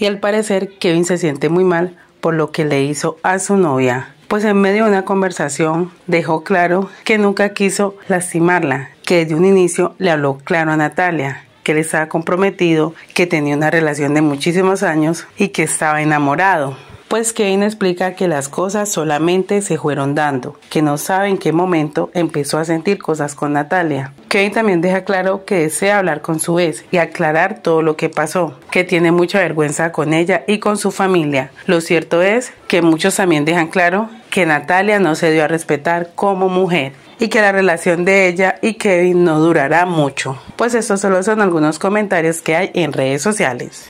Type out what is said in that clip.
y al parecer Kevin se siente muy mal por lo que le hizo a su novia, pues en medio de una conversación dejó claro que nunca quiso lastimarla, que desde un inicio le habló claro a Natalia, que él estaba comprometido, que tenía una relación de muchísimos años y que estaba enamorado pues Kevin explica que las cosas solamente se fueron dando, que no sabe en qué momento empezó a sentir cosas con Natalia. Kevin también deja claro que desea hablar con su ex y aclarar todo lo que pasó, que tiene mucha vergüenza con ella y con su familia. Lo cierto es que muchos también dejan claro que Natalia no se dio a respetar como mujer y que la relación de ella y Kevin no durará mucho. Pues estos solo son algunos comentarios que hay en redes sociales.